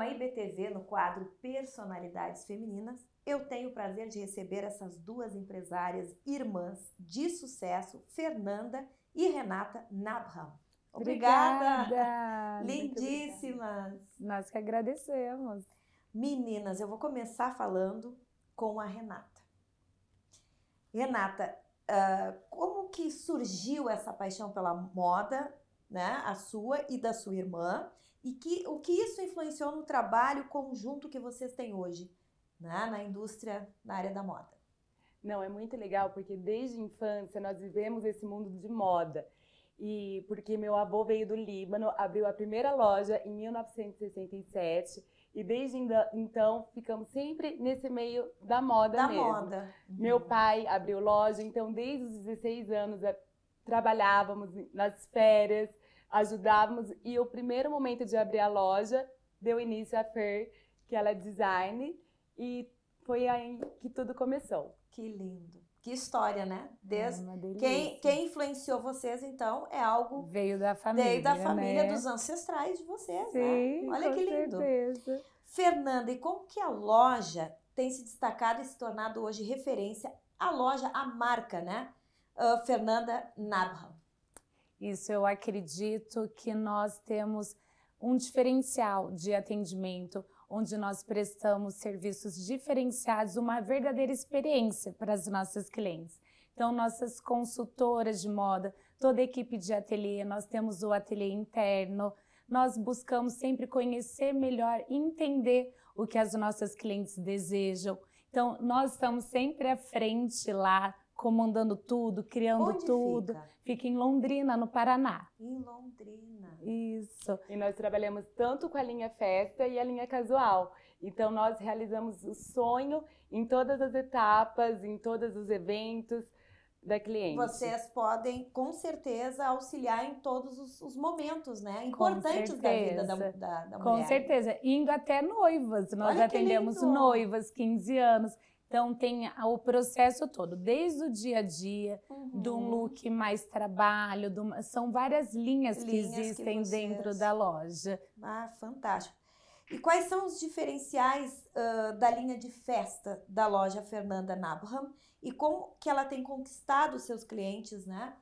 programa então, IBTV, no quadro Personalidades Femininas, eu tenho o prazer de receber essas duas empresárias irmãs de sucesso, Fernanda e Renata Nabham. Obrigada! obrigada. Lindíssimas! Nós que agradecemos. Meninas, eu vou começar falando com a Renata. Renata, uh, como que surgiu essa paixão pela moda, né, a sua e da sua irmã? e que, o que isso influenciou no trabalho conjunto que vocês têm hoje né, na indústria, na área da moda. Não, é muito legal porque desde a infância nós vivemos esse mundo de moda. E porque meu avô veio do Líbano, abriu a primeira loja em 1967 e desde então ficamos sempre nesse meio da moda da mesmo. moda. Meu uhum. pai abriu loja, então desde os 16 anos eh, trabalhávamos nas férias ajudávamos. E o primeiro momento de abrir a loja deu início à Fer, que ela é design, e foi aí que tudo começou. Que lindo. Que história, né? Desde... É quem, quem influenciou vocês, então, é algo. Veio da família. Veio da né? família né? dos ancestrais de vocês. Né? Sim, né? Olha que lindo. Certeza. Fernanda, e como que a loja tem se destacado e se tornado hoje referência? A loja, a marca, né? Uh, Fernanda Nabham. Isso eu acredito que nós temos um diferencial de atendimento, onde nós prestamos serviços diferenciados, uma verdadeira experiência para as nossas clientes. Então, nossas consultoras de moda, toda a equipe de ateliê, nós temos o ateliê interno, nós buscamos sempre conhecer melhor, entender o que as nossas clientes desejam. Então, nós estamos sempre à frente lá, comandando tudo, criando Onde tudo. Fica? fica em Londrina, no Paraná. Em Londrina. Isso. E nós trabalhamos tanto com a linha festa e a linha casual. Então nós realizamos o sonho em todas as etapas, em todos os eventos da cliente. Vocês podem, com certeza, auxiliar em todos os, os momentos, né? Importantes da vida da, da, da mulher. Com certeza. Indo até noivas. Nós Olha atendemos noivas, 15 anos. Então tem o processo todo, desde o dia a dia, uhum. look mais trabalho, do, são várias linhas, linhas que existem que dentro da loja. Ah, fantástico. E quais são os diferenciais uh, da linha de festa da loja Fernanda Nabham e como que ela tem conquistado seus clientes, né?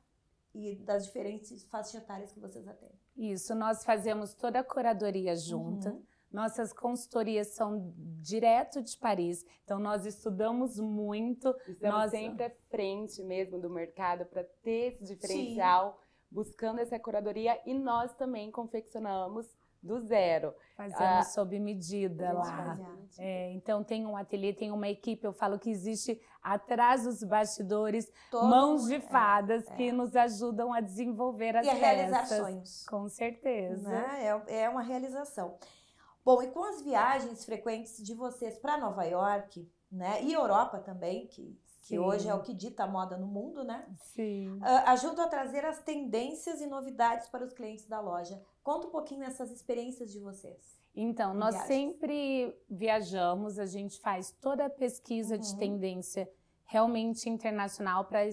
E das diferentes faixas etárias que vocês atendem. Isso, nós fazemos toda a curadoria junta. Uhum. Nossas consultorias são direto de Paris, então nós estudamos muito. Estamos nós... sempre à frente mesmo do mercado para ter esse diferencial, Sim. buscando essa curadoria e nós também confeccionamos do zero. Fazemos ah, sob medida lá. É, então tem um ateliê, tem uma equipe, eu falo que existe atrás dos bastidores Todo mãos de é, fadas é, que nos ajudam a desenvolver as e a peças. realizar sonhos. Com certeza. Né? É, é uma realização. Bom, e com as viagens frequentes de vocês para Nova York, né, e Europa também, que, que hoje é o que dita a moda no mundo, né? Sim. Uh, ah, ajudam a trazer as tendências e novidades para os clientes da loja. Conta um pouquinho dessas experiências de vocês. Então, nós viagens. sempre viajamos, a gente faz toda a pesquisa uhum. de tendência realmente internacional para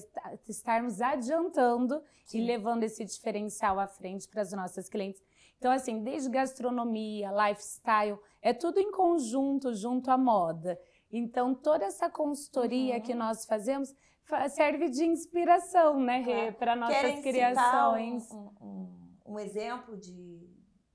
estarmos adiantando Sim. e levando esse diferencial à frente para as nossas clientes então, assim, desde gastronomia, lifestyle, é tudo em conjunto, junto à moda. Então, toda essa consultoria uhum. que nós fazemos serve de inspiração, né, Rê, é. para nossas Querem criações. Um, um, um, exemplo de,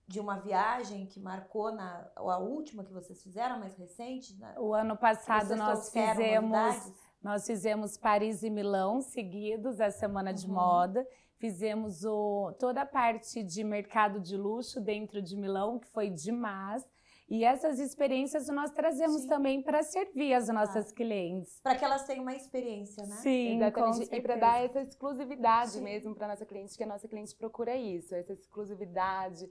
de uma viagem que marcou na, a última que vocês fizeram, mais recente? Né? O ano passado nós fizemos. Nós fizemos Paris e Milão seguidos, a Semana uhum. de Moda. Fizemos o, toda a parte de mercado de luxo dentro de Milão, que foi demais. E essas experiências nós trazemos Sim. também para servir as nossas ah, clientes. Para que elas tenham uma experiência, né? Sim, e é para dar essa exclusividade Sim. mesmo para nossa cliente, que a nossa cliente procura isso, essa exclusividade,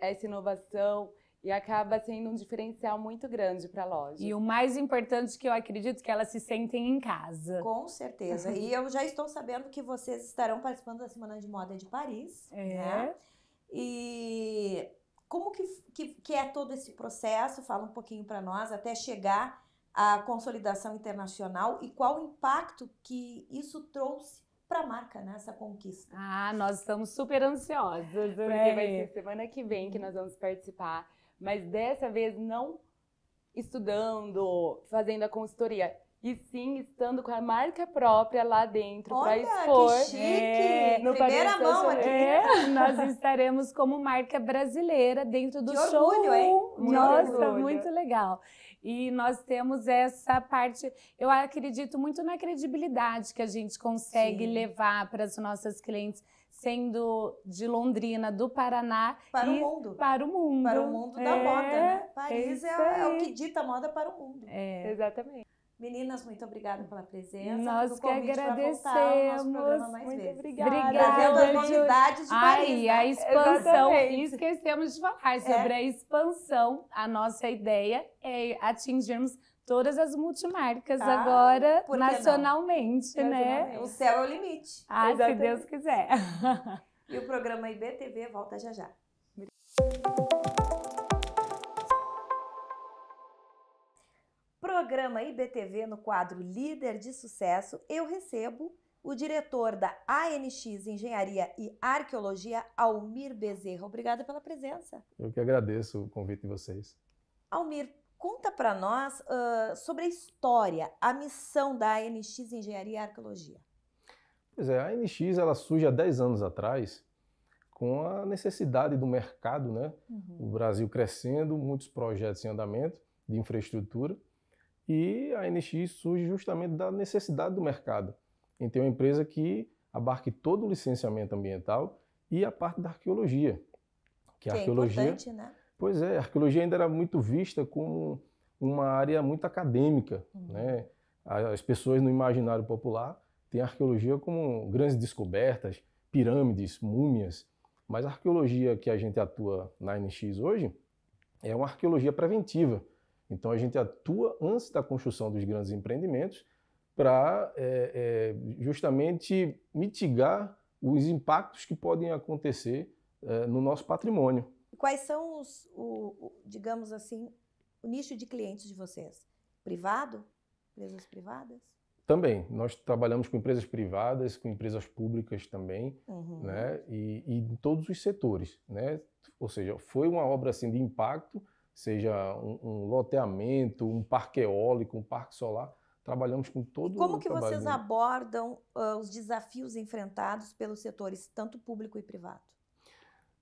essa inovação. E acaba sendo um diferencial muito grande para a loja. E o mais importante que eu acredito que elas se sentem em casa. Com certeza. e eu já estou sabendo que vocês estarão participando da Semana de Moda de Paris. É. Né? E como que, que, que é todo esse processo? Fala um pouquinho para nós até chegar à consolidação internacional e qual o impacto que isso trouxe para a marca nessa né, conquista. Ah, nós estamos super ansiosas, porque é. vai ser semana que vem que nós vamos participar mas dessa vez não estudando, fazendo a consultoria e sim estando com a marca própria lá dentro para expor. Que chique! É, no Primeira Paris mão aqui. É, nós estaremos como marca brasileira dentro do que show. Orgulho, hein? Muito Nossa, orgulho. muito legal. E nós temos essa parte, eu acredito muito na credibilidade que a gente consegue sim. levar para as nossas clientes sendo de Londrina, do Paraná. Para o mundo. Para o mundo. Para o mundo da é, moda, né? Paris é, é, é o que dita moda para o mundo. É. Exatamente. Meninas, muito obrigada pela presença. Nós que agradecemos. Muito vezes. obrigada. Obrigada. As novidades de Ai, né? a expansão. Exatamente. Esquecemos de falar sobre é. a expansão. A nossa ideia é atingirmos todas as multimarcas ah, agora nacionalmente, não? né? O céu é o limite. Ah, se Deus quiser. E o programa IBTV volta já já. programa IBTV no quadro Líder de Sucesso, eu recebo o diretor da ANX Engenharia e Arqueologia, Almir Bezerra. Obrigada pela presença. Eu que agradeço o convite de vocês. Almir, conta para nós uh, sobre a história, a missão da ANX Engenharia e Arqueologia. Pois é, a ANX ela surge há 10 anos atrás com a necessidade do mercado, né? Uhum. O Brasil crescendo, muitos projetos em andamento de infraestrutura e a NX surge justamente da necessidade do mercado em ter uma empresa que abarque todo o licenciamento ambiental e a parte da arqueologia. Que, que a é arqueologia, é importante, né? Pois é, a arqueologia ainda era muito vista como uma área muito acadêmica. Uhum. Né? As pessoas no imaginário popular têm a arqueologia como grandes descobertas, pirâmides, múmias. Mas a arqueologia que a gente atua na NX hoje é uma arqueologia preventiva. Então a gente atua antes da construção dos grandes empreendimentos para é, é, justamente mitigar os impactos que podem acontecer é, no nosso patrimônio. Quais são os, o, digamos assim, o nicho de clientes de vocês? Privado? Empresas privadas? Também. Nós trabalhamos com empresas privadas, com empresas públicas também, uhum. né? E, e, em todos os setores, né? Ou seja, foi uma obra assim de impacto seja um, um loteamento, um parque eólico, um parque solar, trabalhamos com todo como o que trabalho. vocês abordam uh, os desafios enfrentados pelos setores tanto público e privado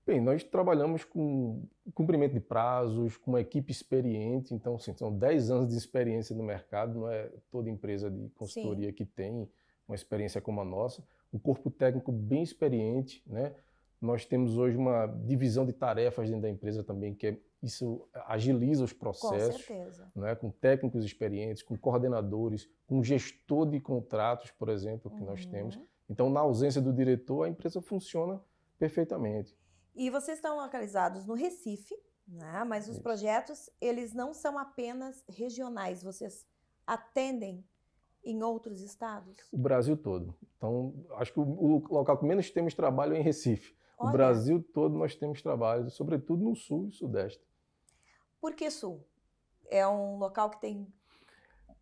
bem nós trabalhamos com cumprimento de prazos com uma equipe experiente então assim, são 10 anos de experiência no mercado não é toda empresa de consultoria Sim. que tem uma experiência como a nossa um corpo técnico bem experiente né nós temos hoje uma divisão de tarefas dentro da empresa também, que é, isso agiliza os processos. Com certeza. Né, com técnicos experientes, com coordenadores, com gestor de contratos, por exemplo, que uhum. nós temos. Então, na ausência do diretor, a empresa funciona perfeitamente. E vocês estão localizados no Recife, né? mas os Isso. projetos eles não são apenas regionais, vocês atendem em outros estados? O Brasil todo. Então, acho que o local que menos temos trabalho é em Recife. Olha. O Brasil todo nós temos trabalhos, sobretudo no Sul e Sudeste. Por que Sul? É um local que tem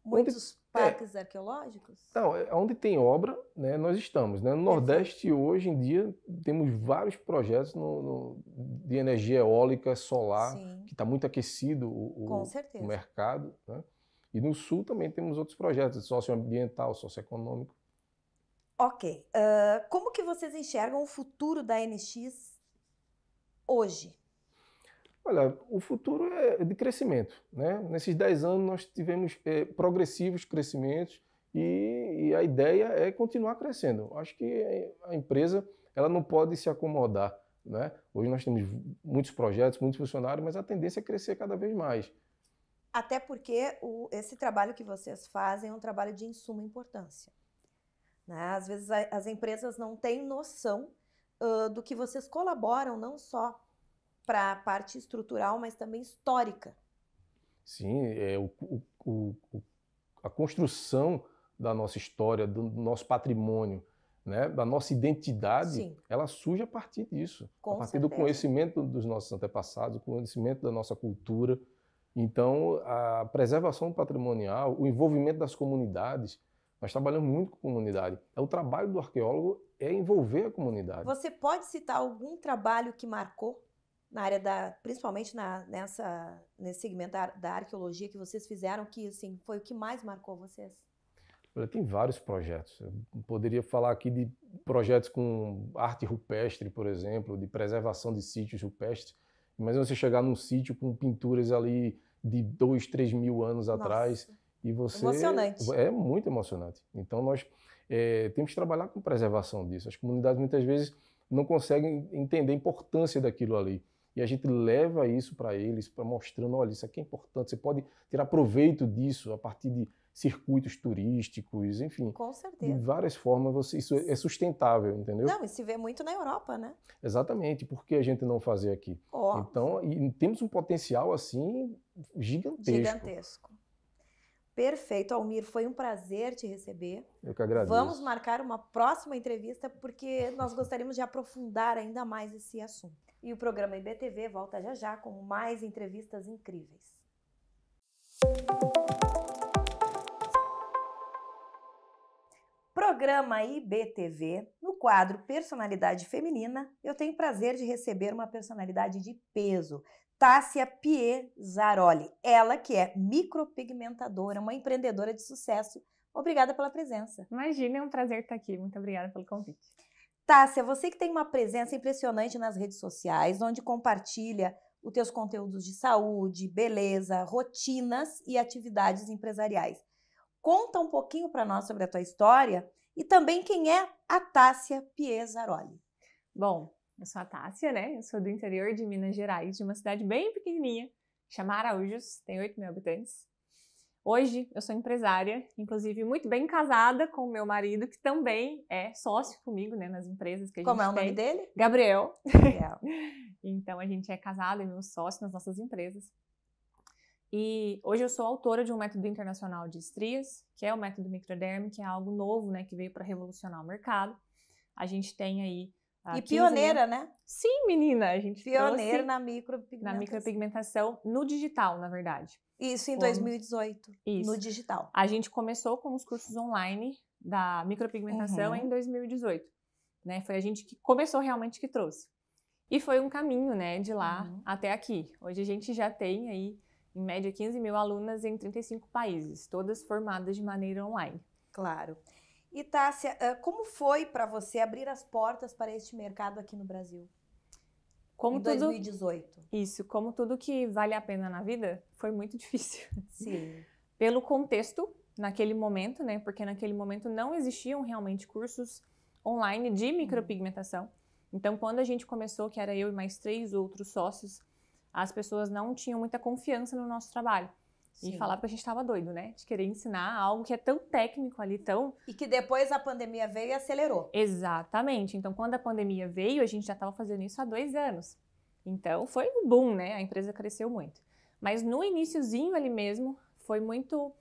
muitos onde, é? parques é, arqueológicos? Não, é onde tem obra, né, nós estamos. Né? No Nordeste, hoje em dia, temos vários projetos no, no, de energia eólica, solar, Sim. que está muito aquecido o, o mercado. Né? E no Sul também temos outros projetos, socioambiental, socioeconômico. Ok. Uh, como que vocês enxergam o futuro da NX hoje? Olha, o futuro é de crescimento. Né? Nesses 10 anos nós tivemos é, progressivos crescimentos e, e, a ideia é continuar crescendo. Acho que a empresa ela não pode se acomodar. Né? Hoje nós temos muitos projetos, muitos funcionários, mas a tendência é crescer cada vez mais. Até porque o, esse trabalho que vocês fazem é um trabalho de insuma importância. Né? Às vezes a, as empresas não têm noção uh, do que vocês colaboram, não só para a parte estrutural, mas também histórica. Sim, é, o, o, o, a construção da nossa história, do nosso patrimônio, né, da nossa identidade, Sim. ela surge a partir disso, Com a partir certeza. do conhecimento dos nossos antepassados, do conhecimento da nossa cultura. Então, a preservação patrimonial, o envolvimento das comunidades, nós trabalhamos muito com comunidade. É o trabalho do arqueólogo é envolver a comunidade. Você pode citar algum trabalho que marcou na área da, principalmente na, nessa nesse segmento da, da arqueologia que vocês fizeram, que assim foi o que mais marcou vocês? Olha, tem vários projetos. Eu poderia falar aqui de projetos com arte rupestre, por exemplo, de preservação de sítios rupestres. Mas você chegar num sítio com pinturas ali de dois, três mil anos Nossa. atrás e você emocionante. É muito emocionante. Então nós é, temos que trabalhar com preservação disso. As comunidades muitas vezes não conseguem entender a importância daquilo ali. E a gente leva isso para eles, para mostrando, olha, isso aqui é importante, você pode tirar proveito disso a partir de circuitos turísticos, enfim. Com certeza. De várias formas, você, isso é, é sustentável, entendeu? Não, e se vê muito na Europa, né? Exatamente, por que a gente não fazer aqui? Oh. Então, e temos um potencial assim gigantesco. Gigantesco. Perfeito, Almir, foi um prazer te receber. Eu que agradeço. Vamos marcar uma próxima entrevista porque nós gostaríamos de aprofundar ainda mais esse assunto. E o programa IBTV volta já já com mais entrevistas incríveis. Programa IBTV, no quadro Personalidade Feminina, eu tenho prazer de receber uma personalidade de peso, Tássia Piezaroli, ela que é micropigmentadora, uma empreendedora de sucesso. Obrigada pela presença. Imagina, é um prazer estar aqui. Muito obrigada pelo convite. Tássia, você que tem uma presença impressionante nas redes sociais, onde compartilha os teus conteúdos de saúde, beleza, rotinas e atividades empresariais. Conta um pouquinho para nós sobre a tua história e também quem é a Tássia Piezaroli. Bom, eu sou a Tássia, né? Eu sou do interior de Minas Gerais, de uma cidade bem pequenininha, chamada Araújos, tem 8 mil habitantes. Hoje eu sou empresária, inclusive muito bem casada com o meu marido, que também é sócio comigo, né, nas empresas que a Como é gente Como é o nome dele? Gabriel. Gabriel. então a gente é casado e é meu sócio nas nossas empresas. E hoje eu sou autora de um método internacional de estrias, que é o método microderm, que é algo novo, né, que veio para revolucionar o mercado. A gente tem aí e pioneira, anos. né? Sim, menina, a gente Pioneira na micropigmentação. Na micropigmentação no digital, na verdade. Isso em 2018, Isso. no digital. A gente começou com os cursos online da micropigmentação uhum. em 2018, né? Foi a gente que começou realmente que trouxe. E foi um caminho, né, de lá uhum. até aqui. Hoje a gente já tem aí, em média, 15 mil alunas em 35 países, todas formadas de maneira online. Claro. E Tássia, ah, como foi para você abrir as portas para este mercado aqui no Brasil? Como em tudo, 2018. Isso, como tudo que vale a pena na vida, foi muito difícil. Sim. Pelo contexto, naquele momento, né? Porque naquele momento não existiam realmente cursos online de micropigmentação. Então, quando a gente começou, que era eu e mais três outros sócios, as pessoas não tinham muita confiança no nosso trabalho. Sim. E falar que a gente estava doido, né? De querer ensinar algo que é tão técnico ali, tão. E que depois a pandemia veio e acelerou. Exatamente. Então, quando a pandemia veio, a gente já estava fazendo isso há dois anos. Então, foi um boom, né? A empresa cresceu muito. Mas no iníciozinho ali mesmo, foi muito.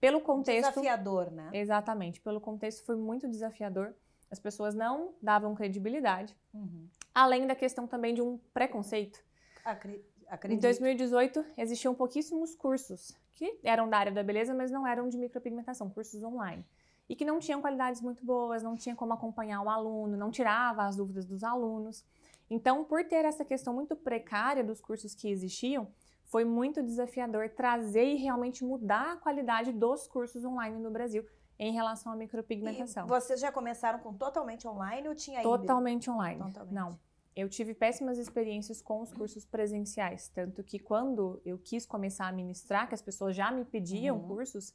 Pelo contexto. Desafiador, né? Exatamente. Pelo contexto, foi muito desafiador. As pessoas não davam credibilidade. Uhum. Além da questão também de um preconceito. Acredito Acredito. Em 2018, existiam pouquíssimos cursos que eram da área da beleza, mas não eram de micropigmentação, cursos online. E que não tinham qualidades muito boas, não tinha como acompanhar o aluno, não tirava as dúvidas dos alunos. Então, por ter essa questão muito precária dos cursos que existiam, foi muito desafiador trazer e realmente mudar a qualidade dos cursos online no Brasil em relação à micropigmentação. E vocês já começaram com totalmente online ou tinha híbrido? Totalmente online. Totalmente. Não. Eu tive péssimas experiências com os cursos presenciais, tanto que quando eu quis começar a ministrar, que as pessoas já me pediam uhum. cursos,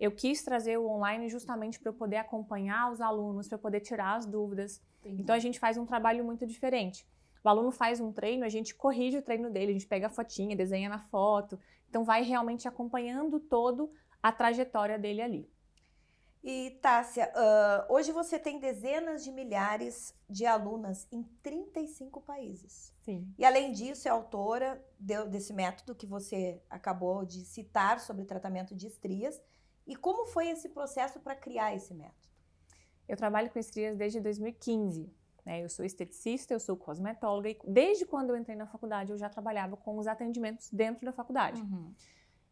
eu quis trazer o online justamente para eu poder acompanhar os alunos, para eu poder tirar as dúvidas. Entendi. Então a gente faz um trabalho muito diferente. O aluno faz um treino, a gente corrige o treino dele, a gente pega a fotinha, desenha na foto, então vai realmente acompanhando todo a trajetória dele ali. E Tássia, uh, hoje você tem dezenas de milhares de alunas em 35 países. Sim. E além disso, é autora de, desse método que você acabou de citar sobre tratamento de estrias. E como foi esse processo para criar esse método? Eu trabalho com estrias desde 2015. Né? Eu sou esteticista, eu sou cosmetóloga e desde quando eu entrei na faculdade eu já trabalhava com os atendimentos dentro da faculdade. Uhum.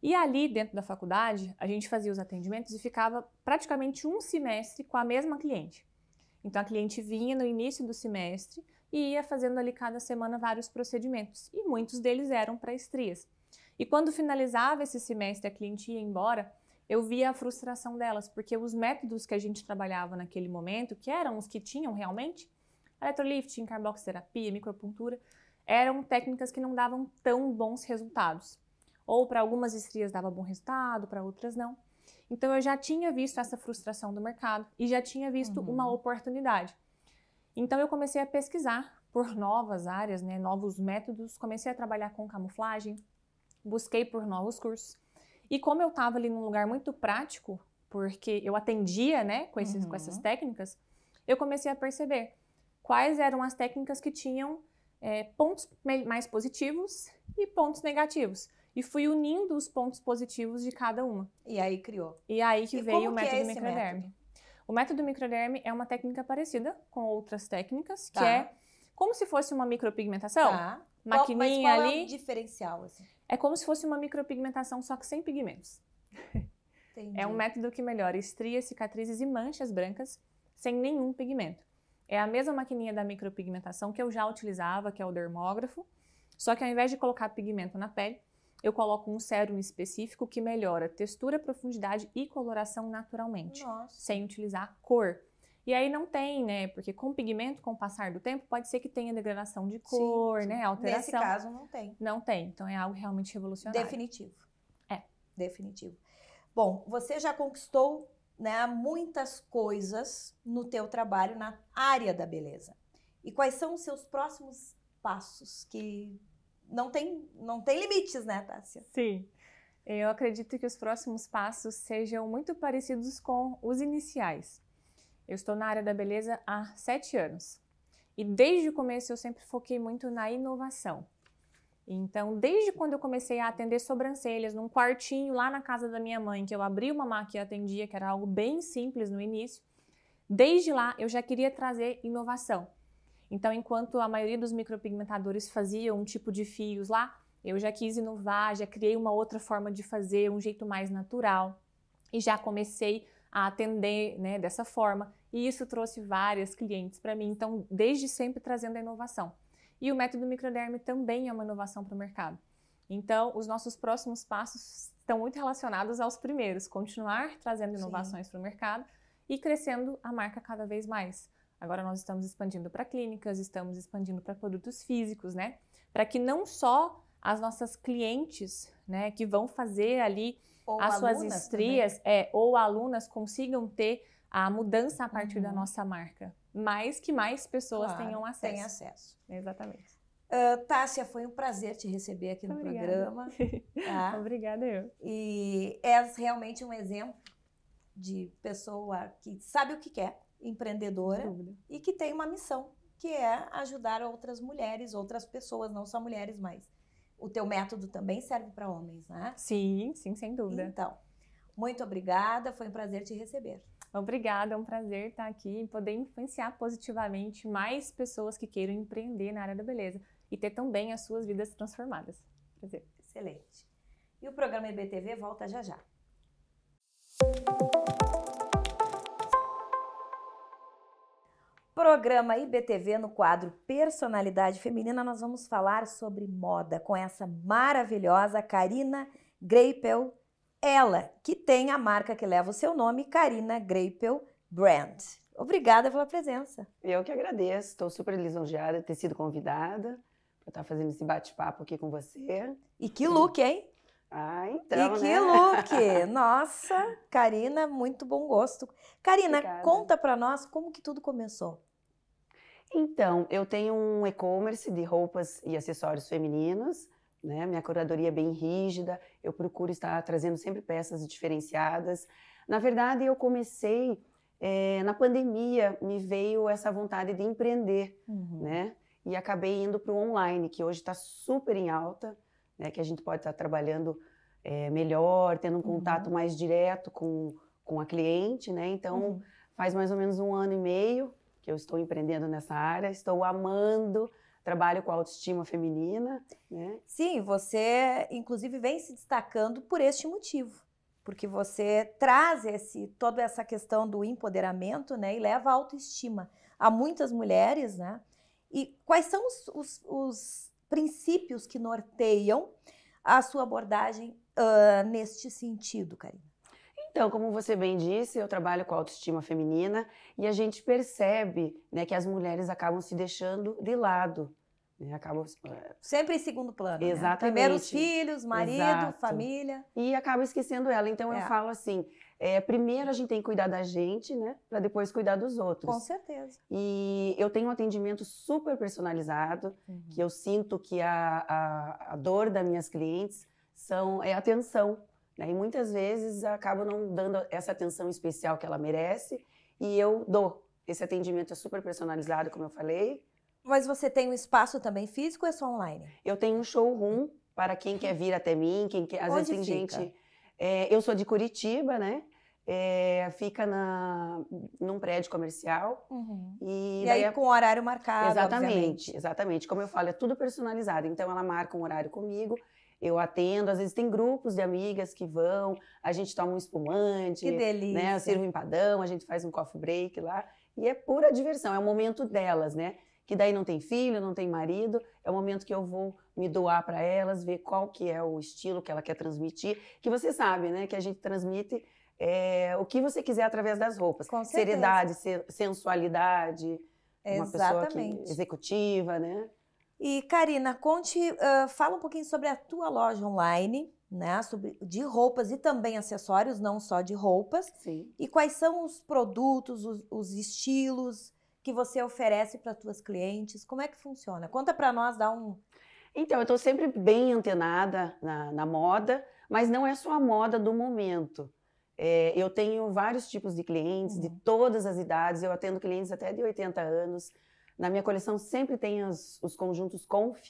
E ali, dentro da faculdade, a gente fazia os atendimentos e ficava praticamente um semestre com a mesma cliente. Então, a cliente vinha no início do semestre e ia fazendo ali cada semana vários procedimentos, e muitos deles eram para estrias. E quando finalizava esse semestre, a cliente ia embora, eu via a frustração delas, porque os métodos que a gente trabalhava naquele momento, que eram os que tinham realmente, eletrolifting, carboxoterapia, micropuntura, eram técnicas que não davam tão bons resultados ou para algumas estrias dava bom resultado, para outras não. Então eu já tinha visto essa frustração do mercado e já tinha visto uhum. uma oportunidade. Então eu comecei a pesquisar por novas áreas, né, novos métodos, comecei a trabalhar com camuflagem, busquei por novos cursos. E como eu estava ali num lugar muito prático, porque eu atendia, né, com, esses, uhum. com essas uhum. técnicas, eu comecei a perceber quais eram as técnicas que tinham é, pontos mais positivos e pontos negativos e fui unindo os pontos positivos de cada uma. E aí criou. E aí que e veio o é método é microderme. Método? O método microderme é uma técnica parecida com outras técnicas, tá. que é como se fosse uma micropigmentação. Tá. Maquininha qual, qual é ali. É diferencial assim? É como se fosse uma micropigmentação só que sem pigmentos. Entendi. É um método que melhora estrias, cicatrizes e manchas brancas sem nenhum pigmento. É a mesma maquininha da micropigmentação que eu já utilizava, que é o dermógrafo, só que ao invés de colocar pigmento na pele, eu coloco um sérum específico que melhora textura, profundidade e coloração naturalmente, Nossa. sem utilizar cor. E aí não tem, né? Porque com pigmento, com o passar do tempo, pode ser que tenha degradação de cor, sim, sim. né? Alteração. Nesse caso, não tem. Não tem. Então é algo realmente revolucionário. Definitivo. É. Definitivo. Bom, você já conquistou né, muitas coisas no teu trabalho na área da beleza. E quais são os seus próximos passos que não tem, não tem limites, né, Tássia? Sim. Eu acredito que os próximos passos sejam muito parecidos com os iniciais. Eu estou na área da beleza há sete anos e desde o começo eu sempre foquei muito na inovação. Então, desde quando eu comecei a atender sobrancelhas num quartinho lá na casa da minha mãe, que eu abri uma máquina e atendia, que era algo bem simples no início, desde lá eu já queria trazer inovação. Então, enquanto a maioria dos micropigmentadores fazia um tipo de fios lá, eu já quis inovar, já criei uma outra forma de fazer, um jeito mais natural e já comecei a atender né, dessa forma. E isso trouxe várias clientes para mim, então, desde sempre trazendo a inovação. E o método microderme também é uma inovação para o mercado. Então, os nossos próximos passos estão muito relacionados aos primeiros: continuar trazendo inovações para o mercado e crescendo a marca cada vez mais. Agora nós estamos expandindo para clínicas, estamos expandindo para produtos físicos, né? Para que não só as nossas clientes, né, que vão fazer ali ou as suas estrias, é, ou alunas consigam ter a mudança a partir uhum. da nossa marca, mas que mais pessoas claro, tenham acesso. Tem acesso. Exatamente. Uh, Tássia, foi um prazer te receber aqui no programa. Tá? Obrigada eu. E és realmente um exemplo de pessoa que sabe o que quer, empreendedora e que tem uma missão, que é ajudar outras mulheres, outras pessoas, não só mulheres, mas o teu método também serve para homens, né? Sim, sim, sem dúvida. Então, muito obrigada, foi um prazer te receber. Obrigada, é um prazer estar aqui e poder influenciar positivamente mais pessoas que queiram empreender na área da beleza e ter também as suas vidas transformadas. Prazer. Excelente. E o programa EBTV volta já já. Programa IBTV no quadro Personalidade Feminina, nós vamos falar sobre moda com essa maravilhosa Karina Greipel, ela que tem a marca que leva o seu nome, Karina Greipel Brand. Obrigada pela presença. Eu que agradeço, estou super lisonjeada de ter sido convidada para estar fazendo esse bate-papo aqui com você. E que look, hein? Ah, então. E que né? look! Nossa, Karina, muito bom gosto. Karina, Obrigada. conta para nós como que tudo começou. Então, eu tenho um e-commerce de roupas e acessórios femininos, né? Minha curadoria é bem rígida, eu procuro estar trazendo sempre peças diferenciadas. Na verdade, eu comecei é, na pandemia, me veio essa vontade de empreender, uhum. né? E acabei indo para o online, que hoje está super em alta né? Que a gente pode estar trabalhando é, melhor, tendo um uhum. contato uhum. mais direto com, com a cliente, né? Então, uhum. faz mais ou menos um ano e meio que eu estou empreendendo nessa área, estou amando, trabalho com autoestima feminina, né? Sim, você inclusive vem se destacando por este motivo, porque você traz esse toda essa questão do empoderamento, né, e leva a autoestima a muitas mulheres, né? E quais são os, os, os princípios que norteiam a sua abordagem uh, neste sentido, Karina? Então, como você bem disse, eu trabalho com autoestima feminina e a gente percebe né, que as mulheres acabam se deixando de lado. Né, acabam... Eh, Sempre em segundo plano. Exatamente. Né? Primeiro os filhos, marido, Exato. família. E acaba esquecendo ela. Então, é. eu falo assim: é, primeiro a gente tem que cuidar da gente, né? Para depois cuidar dos outros. Com certeza. E eu tenho um atendimento super personalizado, uhum. que eu sinto que a, a, a, dor das minhas clientes são, é atenção. Né? E muitas vezes acabo não dando essa atenção especial que ela merece e eu dou. Esse atendimento é super personalizado, como eu falei. Mas você tem um espaço também físico ou é só online? Eu tenho um showroom para quem quer vir até mim, quem quer. Às Onde vezes tem fica? gente é, eu sou de Curitiba, né? É, fica na, num prédio comercial. Uhum. E, e aí é... com o horário marcado. Exatamente, obviamente. exatamente. Como eu falo, é tudo personalizado. Então ela marca um horário comigo, eu atendo. Às vezes tem grupos de amigas que vão, a gente toma um espumante. Que delícia. Né? Eu sirvo empadão, a gente faz um coffee break lá. E é pura diversão, é o momento delas, né? que daí não tem filho, não tem marido, é o momento que eu vou me doar para elas, ver qual que é o estilo que ela quer transmitir, que você sabe, né, que a gente transmite é, o que você quiser através das roupas. Com Seriedade, sensualidade, Exatamente. uma pessoa que, executiva, né? E Karina, conte, uh, fala um pouquinho sobre a tua loja online, né? Sobre, de roupas e também acessórios, não só de roupas. Sim. E quais são os produtos, os, os estilos que você oferece para suas clientes? Como é que funciona? Conta para nós, dá um. Então, eu estou sempre bem antenada na, na, moda, mas não é só a moda do momento. É, eu tenho vários tipos de clientes, uhum. de todas as idades, eu atendo clientes até de 80 anos. Na minha coleção sempre tem as, os conjuntos conf,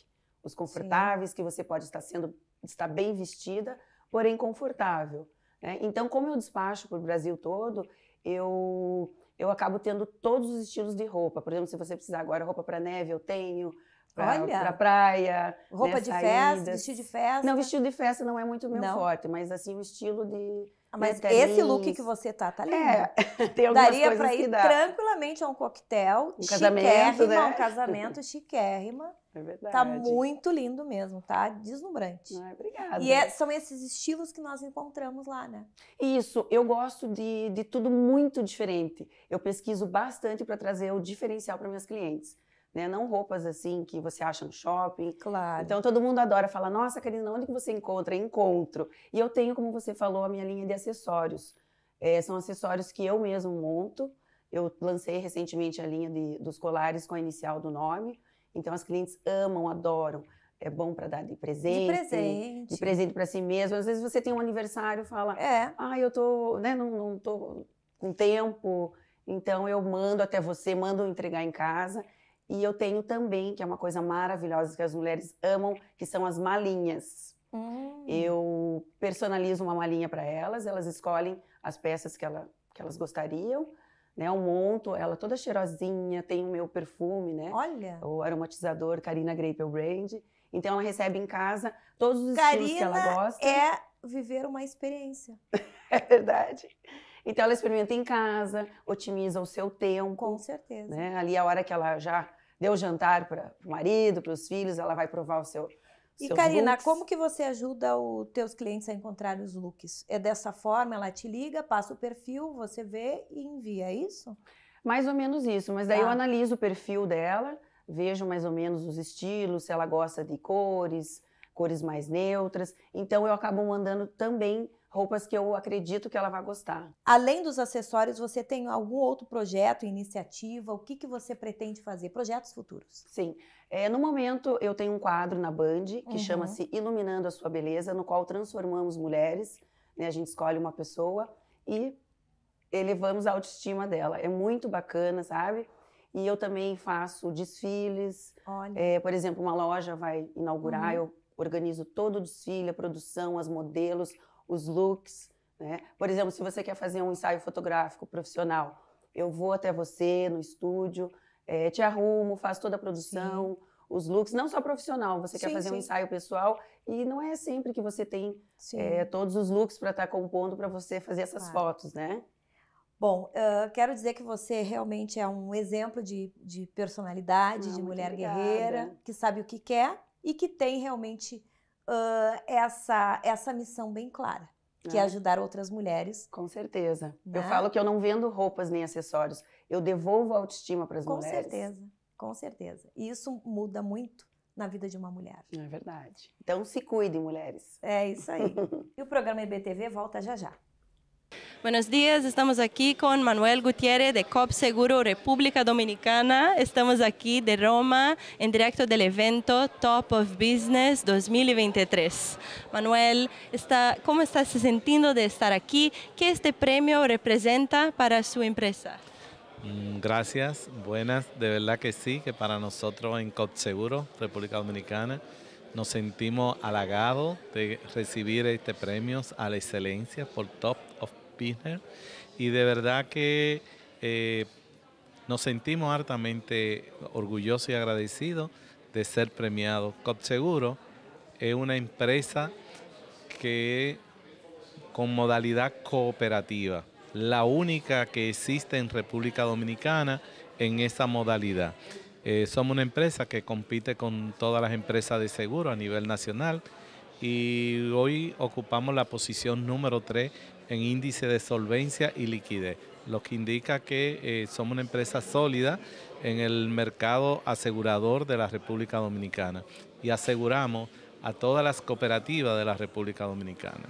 os confortáveis, Sim. que você pode estar sendo estar bem vestida, porém confortável. Né? Então, como eu despacho para o Brasil todo, eu eu acabo tendo todos os estilos de roupa. Por exemplo, se você precisar agora roupa para neve, eu tenho pra, Olha, praia. Roupa né, de saídas. festa, vestido de festa. Não, vestido de festa não é muito meu não. forte, mas assim, o estilo de. Ah, né, mas esse look que você tá, tá lindo. É, tem Daria pra ir tranquilamente a um coquetel, um casamento, né? um casamento chiquérrima. É verdade. Tá muito lindo mesmo, tá? Deslumbrante. Ah, obrigada. E é, são esses estilos que nós encontramos lá, né? Isso, eu gosto de, de tudo muito diferente. Eu pesquiso bastante para trazer o diferencial para minhas clientes né? Não roupas assim que você acha no shopping. Claro. Então todo mundo adora falar, nossa, Karina, onde que você encontra? Encontro. E eu tenho, como você falou, a minha linha de acessórios. É, são acessórios que eu mesmo monto. Eu lancei recentemente a linha de, dos colares com a inicial do nome. Então as clientes amam, adoram. É bom para dar de presente. De presente. De presente para si mesmo. Às vezes você tem um aniversário e fala: É. ai eu tô, né, não, não tô com tempo. Então eu mando até você, mando entregar em casa. E eu tenho também, que é uma coisa maravilhosa que as mulheres amam, que são as malinhas. Hum. Eu personalizo uma malinha para elas, elas escolhem as peças que, ela, que elas gostariam, né? Eu monto ela toda cheirosinha, tem o meu perfume, né? Olha! O aromatizador Carina Grape Brand. Então ela recebe em casa todos os Carina estilos que ela gosta. é viver uma experiência. é verdade. Então ela experimenta em casa, otimiza o seu tempo. Com certeza. Né? Ali a hora que ela já deu jantar para o marido, para os filhos, ela vai provar o seu. E Karina, looks. como que você ajuda os teus clientes a encontrar os looks? É dessa forma, ela te liga, passa o perfil, você vê e envia, é isso? Mais ou menos isso, mas daí eu tá. analiso o perfil dela, vejo mais ou menos os estilos, se ela gosta de cores, cores mais neutras. Então eu acabo mandando também roupas que eu acredito que ela vai gostar. Além dos acessórios, você tem algum outro projeto, iniciativa? O que, que você pretende fazer? Projetos futuros? Sim. É, no momento, eu tenho um quadro na Band que uhum. chama-se Iluminando a Sua Beleza, no qual transformamos mulheres. Né? A gente escolhe uma pessoa e elevamos a autoestima dela. É muito bacana, sabe? E eu também faço desfiles. É, por exemplo, uma loja vai inaugurar, uhum. eu organizo todo o desfile, a produção, as modelos, os looks. Né? Por exemplo, se você quer fazer um ensaio fotográfico profissional, eu vou até você no estúdio, é, te arrumo, faço toda a produção, sim. os looks, não só profissional, você sim, quer fazer sim. um ensaio pessoal e não é sempre que você tem é, todos os looks para estar tá compondo para você fazer essas claro. fotos, né? Bom, uh, quero dizer que você realmente é um exemplo de, de personalidade, não, de mulher obrigada. guerreira, que sabe o que quer e que tem realmente uh, essa, essa missão bem clara, que é, é ajudar outras mulheres. Com certeza. Né? Eu falo que eu não vendo roupas nem acessórios, eu devolvo a autoestima para as mulheres. Com certeza, com certeza. E isso muda muito na vida de uma mulher. É verdade. Então se cuidem, mulheres. É isso aí. e o programa EBTV volta já já. Buenos días, estamos aquí con Manuel Gutiérrez de COP Seguro República Dominicana. Estamos aquí de Roma en directo del evento Top of Business 2023. Manuel, está, ¿cómo estás sintiendo de estar aquí? ¿Qué este premio representa para su empresa? Mm, gracias, buenas, de verdad que sí, que para nosotros en COP Seguro República Dominicana nos sentimos halagados de recibir este premio a la excelencia por Top y de verdad que eh, nos sentimos hartamente orgullosos y agradecidos de ser premiados. COPSeguro es una empresa que con modalidad cooperativa, la única que existe en República Dominicana en esa modalidad. Eh, somos una empresa que compite con todas las empresas de seguro a nivel nacional y hoy ocupamos la posición número 3 en índice de solvencia y liquidez, lo que indica que eh, somos una empresa sólida en el mercado asegurador de la República Dominicana y aseguramos a todas las cooperativas de la República Dominicana.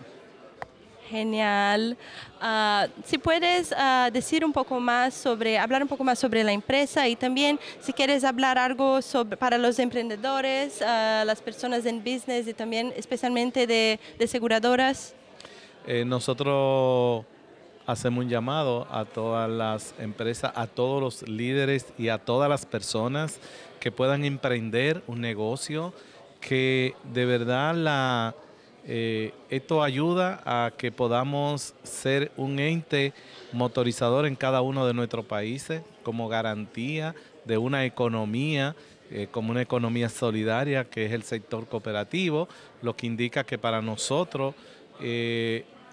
Genial. Ah, si puedes ah, decir un poco más sobre, hablar un poco más sobre la empresa y también si quieres hablar algo sobre, para los emprendedores, ah, las personas en business y también especialmente de aseguradoras. Eh, nosotros hacemos un llamado a todas las empresas, a todos los líderes y a todas las personas que puedan emprender un negocio, que de verdad la, eh, esto ayuda a que podamos ser un ente motorizador en cada uno de nuestros países como garantía de una economía eh, como una economía solidaria, que es el sector cooperativo, lo que indica que para nosotros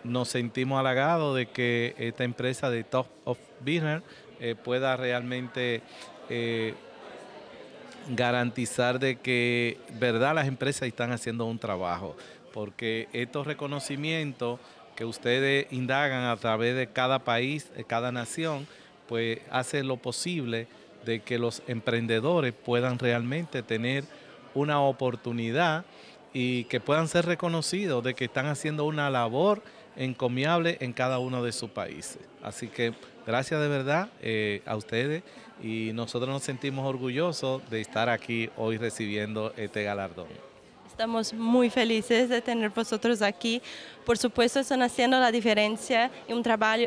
nos sentimos halagados de que esta empresa de Top of Business eh, pueda realmente eh, garantizar de que, verdad, las empresas están haciendo un trabajo, porque estos reconocimientos que ustedes indagan a través de cada país, de cada nación, pues hace lo posible de que los emprendedores puedan realmente tener una oportunidad y que puedan ser reconocidos de que están haciendo una labor encomiable en cada uno de sus países. Así que gracias de verdad eh, a ustedes y nosotros nos sentimos orgullosos de estar aquí hoy recibiendo este galardón. Estamos muy felices de tener vosotros aquí. Por supuesto, están haciendo la diferencia y un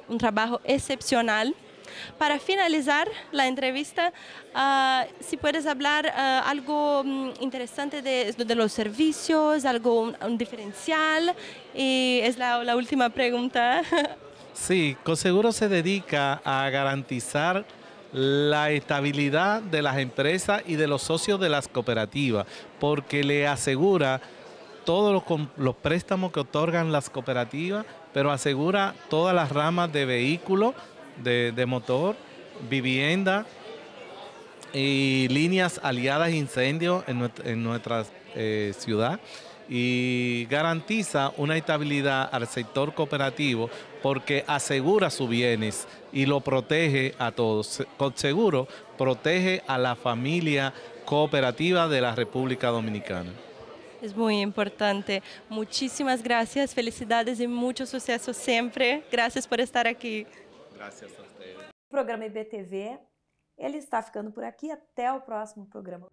un trabajo excepcional para finalizar la entrevista, ah, si puedes hablar ah, algo mm, interesante de, los servicios, algo un, diferencial, y es la, última pregunta. sí, Coseguro se dedica a garantizar la estabilidad de las empresas y de los socios de las cooperativas, porque le asegura todos los, los, préstamos que otorgan las cooperativas, pero asegura todas las ramas de vehículos, de, motor, vivienda y líneas aliadas incendio en, nuestra eh, ciudad y garantiza una estabilidad al sector cooperativo porque asegura sus bienes y lo protege a todos. con Seguro protege a la familia cooperativa de la República Dominicana. Es muy importante. Muchísimas gracias, felicidades y mucho suceso siempre. Gracias por estar aquí. encontrasse essas O programa IBTV, ele está ficando por aqui. Até o próximo programa.